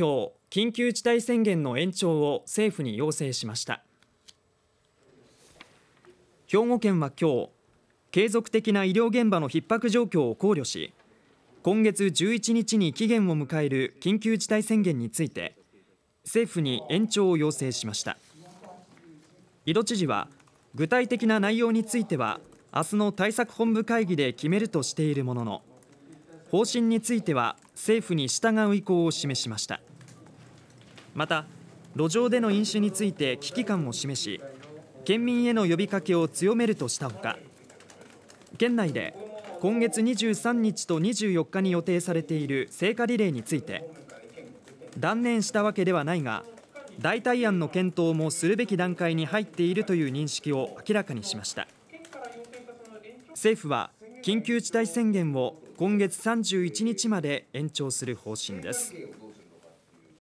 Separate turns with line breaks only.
今日緊急事態宣言の延長を政府に要請しました兵庫県は今日継続的な医療現場の逼迫状況を考慮し今月11日に期限を迎える緊急事態宣言について政府に延長を要請しました井戸知事は具体的な内容については明日の対策本部会議で決めるとしているものの方針については政府に従う意向を示しましたまた路上での飲酒について危機感を示し県民への呼びかけを強めるとしたほか県内で今月23日と24日に予定されている聖火リレーについて断念したわけではないが代替案の検討もするべき段階に入っているという認識を明らかにしました政府は緊急事態宣言を今月31日まで延長する方針です